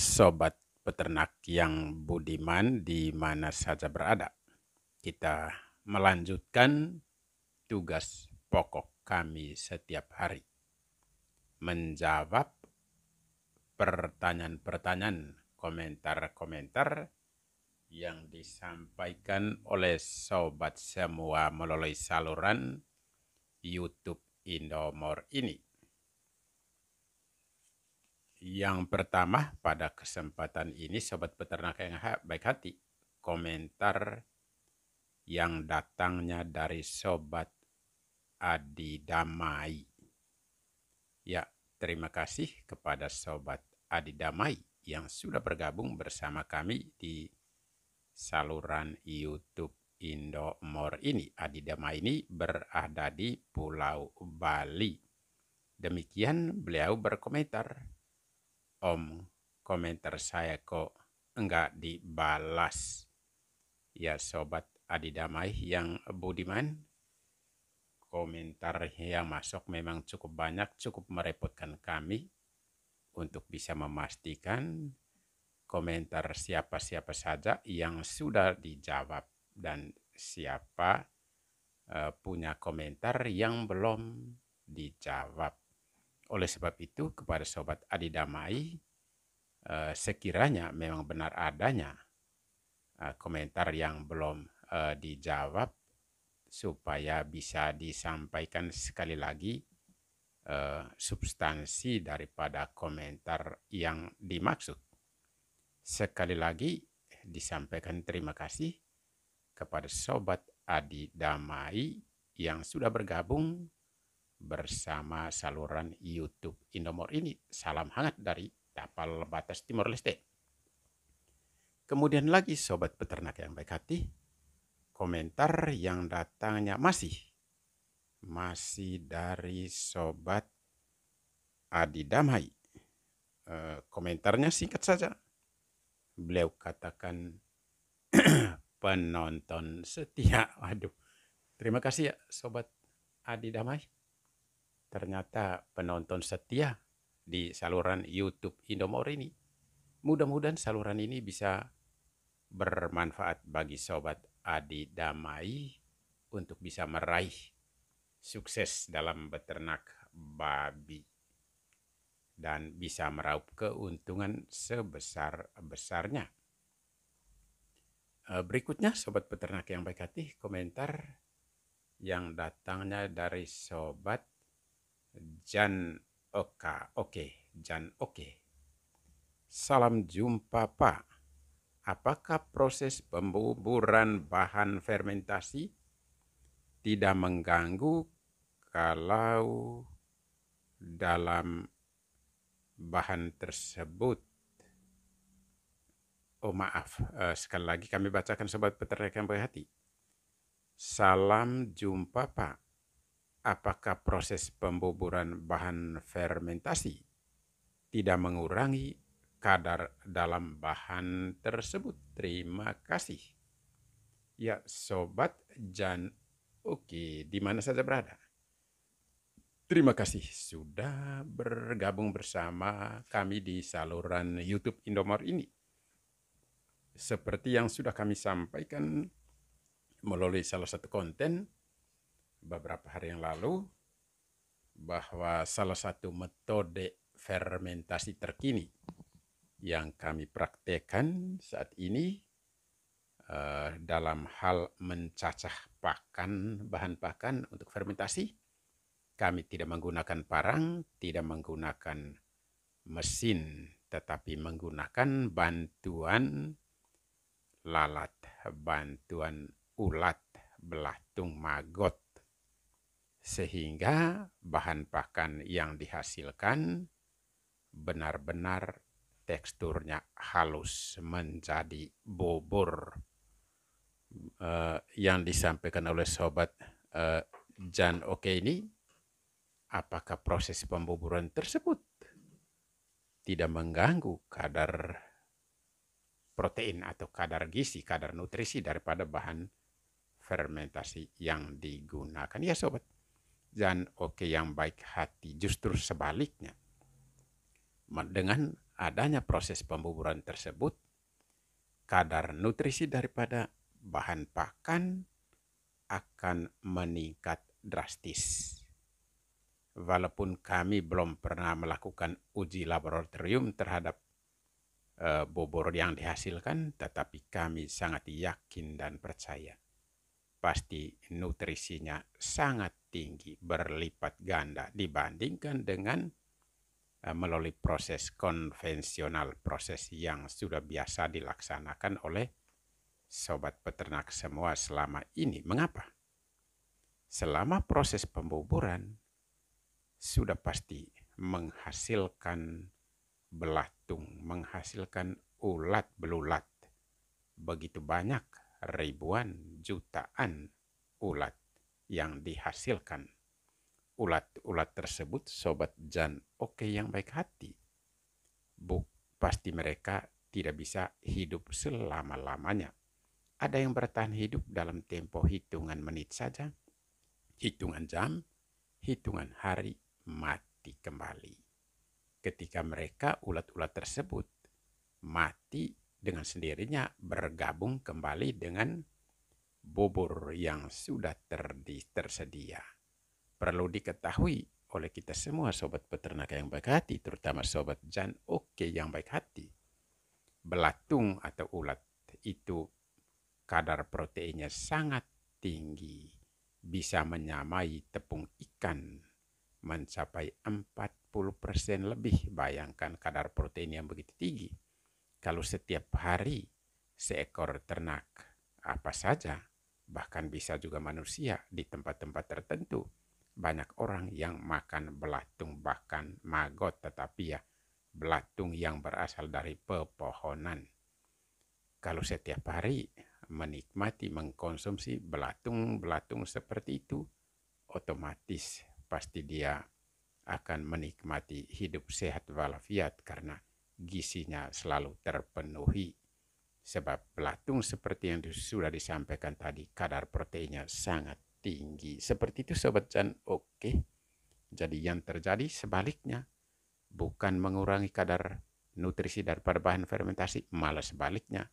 sobat peternak yang budiman di mana saja berada. Kita melanjutkan tugas pokok kami setiap hari. Menjawab pertanyaan-pertanyaan, komentar-komentar yang disampaikan oleh sobat semua melalui saluran YouTube Indomor ini. Yang pertama, pada kesempatan ini Sobat Peternak yang baik hati, komentar yang datangnya dari Sobat Adi Damai. Ya, terima kasih kepada Sobat Adi Damai yang sudah bergabung bersama kami di saluran YouTube Indomor ini. Adi Damai ini berada di Pulau Bali. Demikian beliau berkomentar. Om, komentar saya kok enggak dibalas. Ya sobat adidamai yang budiman, komentar yang masuk memang cukup banyak, cukup merepotkan kami untuk bisa memastikan komentar siapa-siapa saja yang sudah dijawab dan siapa eh, punya komentar yang belum dijawab. Oleh sebab itu, kepada Sobat Adi Damai eh, sekiranya memang benar adanya eh, komentar yang belum eh, dijawab, supaya bisa disampaikan sekali lagi substansi daripada komentar yang dimaksud. Sekali lagi disampaikan terima kasih kepada Sobat Adi Damai yang sudah bergabung bersama saluran YouTube Indomor ini. Salam hangat dari Tapal Batas Timur Leste. Kemudian lagi sobat peternak yang baik hati, komentar yang datangnya masih masih dari sobat Adi Damai. E, eh, komentarnya singkat saja. Beliau katakan penonton setia. Waduh terima kasih ya sobat Adi Damai ternyata penonton setia di saluran YouTube Indomor ini. Mudah-mudahan saluran ini bisa bermanfaat bagi sobat Adi Damai untuk bisa meraih sukses dalam beternak babi dan bisa meraup keuntungan sebesar-besarnya. Eh, berikutnya sobat peternak yang baik hati komentar yang datangnya dari sobat Jan Oka. Oke, Jan Oke. Salam jumpa Pak. Apakah proses pembuburan bahan fermentasi tidak mengganggu kalau dalam bahan tersebut Oh maaf, eh, sekali lagi kami bacakan sobat peternakan berhati. Salam jumpa Pak apakah proses pembuburan bahan fermentasi tidak mengurangi kadar dalam bahan tersebut? Terima kasih. Ya, sobat Jan Oke, di mana saja berada. Terima kasih sudah bergabung bersama kami di saluran YouTube Indomor ini. Seperti yang sudah kami sampaikan melalui salah satu konten beberapa hari yang lalu bahwa salah satu metode fermentasi terkini yang kami praktekkan saat ini uh, dalam hal mencacah pakan bahan pakan untuk fermentasi kami tidak menggunakan parang, tidak menggunakan mesin, tetapi menggunakan bantuan lalat, bantuan ulat, belatung magot sehingga bahan pakan yang dihasilkan benar-benar teksturnya halus menjadi bubur uh, yang disampaikan oleh sobat uh, Jan Oke ini apakah proses pembuburan tersebut tidak mengganggu kadar protein atau kadar gizi, kadar nutrisi daripada bahan fermentasi yang digunakan ya sobat dan oke yang baik hati. Justru sebaliknya, dengan adanya proses pembuburan tersebut, kadar nutrisi daripada bahan pakan akan meningkat drastis. Walaupun kami belum pernah melakukan uji laboratorium terhadap e, bobor yang dihasilkan, tetapi kami sangat yakin dan percaya pasti nutrisinya sangat tinggi berlipat ganda dibandingkan dengan eh, melalui proses konvensional, proses yang sudah biasa dilaksanakan oleh sobat peternak semua selama ini. Mengapa? Selama proses pembuburan sudah pasti menghasilkan belatung, menghasilkan ulat belulat begitu banyak ribuan jutaan ulat yang dihasilkan. Ulat-ulat tersebut sobat jan oke yang baik hati. Bu, pasti mereka tidak bisa hidup selama-lamanya. Ada yang bertahan hidup dalam tempo hitungan menit saja, hitungan jam, hitungan hari, mati kembali. Ketika mereka ulat-ulat tersebut mati dengan sendirinya bergabung kembali dengan bubur yang sudah terdi, tersedia. Perlu diketahui oleh kita semua sobat peternak yang baik hati, terutama sobat jan oke yang baik hati. Belatung atau ulat itu kadar proteinnya sangat tinggi, bisa menyamai tepung ikan mencapai 40% lebih. Bayangkan kadar protein yang begitu tinggi kalau setiap hari seekor ternak apa saja, bahkan bisa juga manusia di tempat-tempat tertentu, banyak orang yang makan belatung bahkan magot tetapi ya belatung yang berasal dari pepohonan. Kalau setiap hari menikmati mengkonsumsi belatung-belatung seperti itu, otomatis pasti dia akan menikmati hidup sehat walafiat karena gisinya selalu terpenuhi. Sebab pelatung seperti yang sudah disampaikan tadi, kadar proteinnya sangat tinggi. Seperti itu Sobat Jan, oke. Jadi yang terjadi sebaliknya, bukan mengurangi kadar nutrisi daripada bahan fermentasi, malah sebaliknya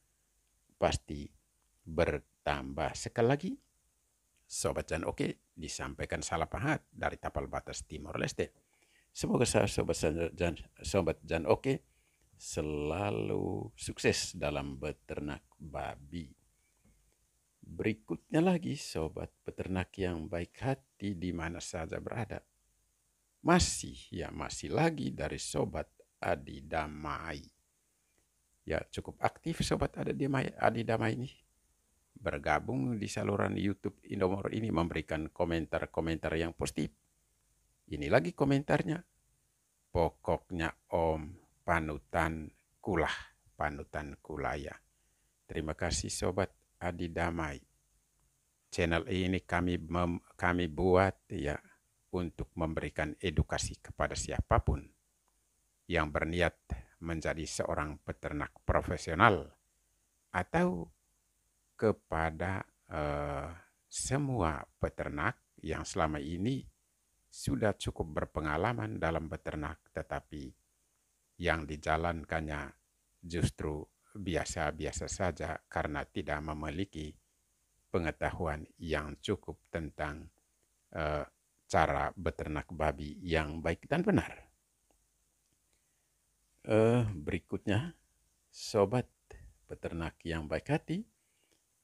pasti bertambah. Sekali lagi, Sobat Jan, oke, disampaikan salah pahat dari tapal batas Timor Leste. Semoga Sobat Jan, Sobat dan oke selalu sukses dalam beternak babi. Berikutnya lagi sobat peternak yang baik hati di mana saja berada. Masih ya masih lagi dari sobat Adi Damai. Ya cukup aktif sobat Adi Damai, Adi Damai ini. Bergabung di saluran YouTube Indomor ini memberikan komentar-komentar yang positif. Ini lagi komentarnya. Pokoknya Om panutan kulah, panutan kulaya. Terima kasih Sobat Adi Damai. Channel ini kami mem, kami buat ya untuk memberikan edukasi kepada siapapun yang berniat menjadi seorang peternak profesional atau kepada eh, semua peternak yang selama ini sudah cukup berpengalaman dalam peternak, tetapi yang dijalankannya justru biasa-biasa saja karena tidak memiliki pengetahuan yang cukup tentang e, cara beternak babi yang baik dan benar. E, berikutnya, sobat peternak yang baik hati,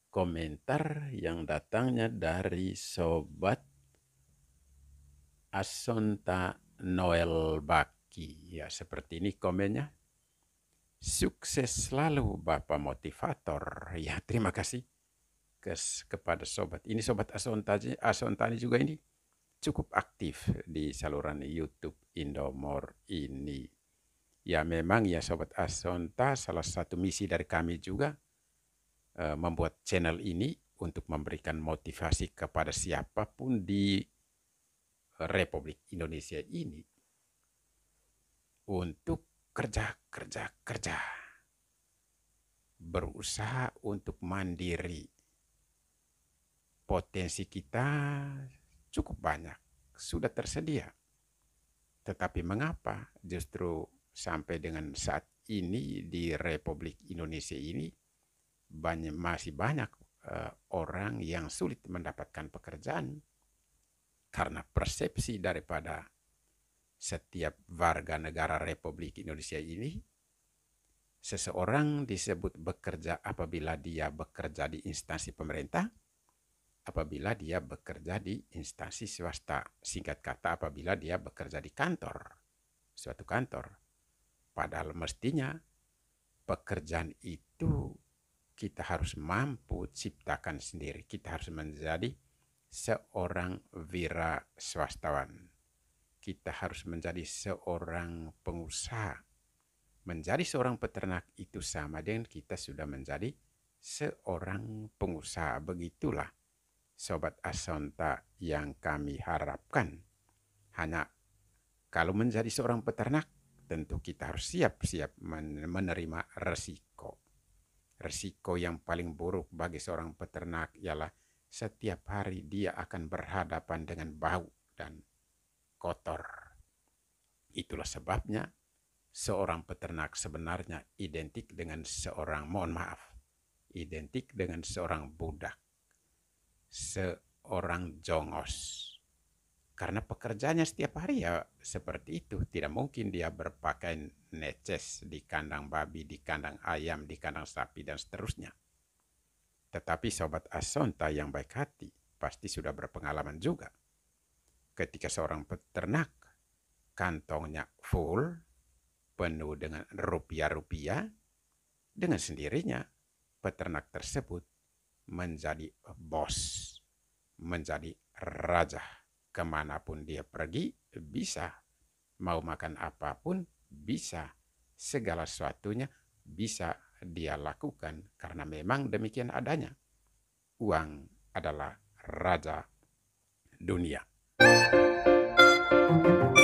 komentar yang datangnya dari sobat Asonta Noel Bak. Ki Ya seperti ini komennya. Sukses selalu Bapak Motivator. Ya terima kasih kes, kepada sobat. Ini sobat Asontani, Asontani juga ini cukup aktif di saluran YouTube Indomor ini. Ya memang ya sobat Asonta salah satu misi dari kami juga uh, membuat channel ini untuk memberikan motivasi kepada siapapun di Republik Indonesia ini untuk kerja, kerja, kerja. Berusaha untuk mandiri. Potensi kita cukup banyak, sudah tersedia. Tetapi mengapa justru sampai dengan saat ini di Republik Indonesia ini banyak masih banyak uh, orang yang sulit mendapatkan pekerjaan karena persepsi daripada setiap warga negara Republik Indonesia ini, seseorang disebut bekerja apabila dia bekerja di instansi pemerintah, apabila dia bekerja di instansi swasta. Singkat kata, apabila dia bekerja di kantor, suatu kantor. Padahal mestinya pekerjaan itu kita harus mampu ciptakan sendiri. Kita harus menjadi seorang wira swastawan kita harus menjadi seorang pengusaha. Menjadi seorang peternak itu sama dengan kita sudah menjadi seorang pengusaha. Begitulah Sobat Asonta yang kami harapkan. Hanya kalau menjadi seorang peternak, tentu kita harus siap-siap menerima resiko. Resiko yang paling buruk bagi seorang peternak ialah setiap hari dia akan berhadapan dengan bau dan kotor. Itulah sebabnya seorang peternak sebenarnya identik dengan seorang, mohon maaf, identik dengan seorang budak, seorang jongos. Karena pekerjaannya setiap hari ya seperti itu. Tidak mungkin dia berpakaian neces di kandang babi, di kandang ayam, di kandang sapi, dan seterusnya. Tetapi sobat Asonta yang baik hati pasti sudah berpengalaman juga ketika seorang peternak kantongnya full, penuh dengan rupiah-rupiah, dengan sendirinya peternak tersebut menjadi bos, menjadi raja. Kemanapun dia pergi, bisa. Mau makan apapun, bisa. Segala sesuatunya bisa dia lakukan karena memang demikian adanya. Uang adalah raja dunia. Thank you.